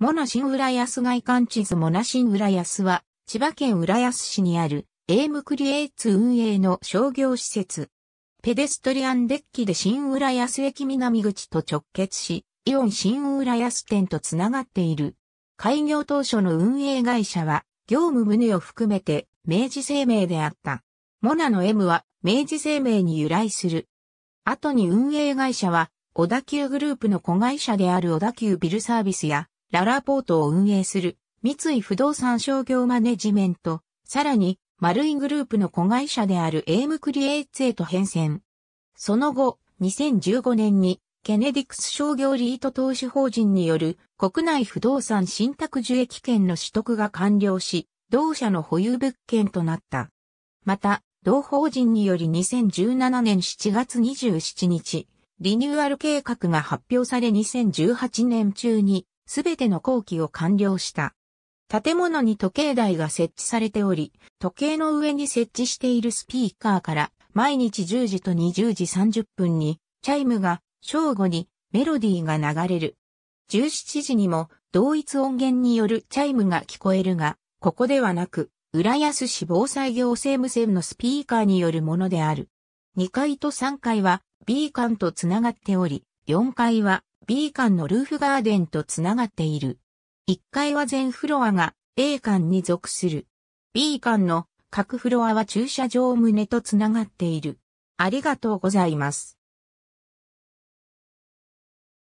モナ新浦安外観地図モナ新浦安は、千葉県浦安市にある、エームクリエイツ運営の商業施設。ペデストリアンデッキで新浦安駅南口と直結し、イオン新浦安店とつながっている。開業当初の運営会社は、業務旨を含めて、明治生命であった。モナの M は、明治生命に由来する。後に運営会社は、小田急グループの子会社である小田急ビルサービスや、ララポートを運営する三井不動産商業マネジメント、さらに、マルイグループの子会社であるエームクリエイツへと変遷。その後、2015年に、ケネディクス商業リート投資法人による国内不動産信託受益権の取得が完了し、同社の保有物件となった。また、同法人により2017年7月27日、リニューアル計画が発表され2018年中にすべての工期を完了した。建物に時計台が設置されており、時計の上に設置しているスピーカーから毎日10時と20時30分にチャイムが正午にメロディーが流れる。17時にも同一音源によるチャイムが聞こえるが、ここではなく、浦安市防災行政無線のスピーカーによるものである。2階と3階は B 館とつながっており、4階は B 館のルーフガーデンとつながっている。1階は全フロアが A 館に属する。B 館の各フロアは駐車場胸とつながっている。ありがとうございます。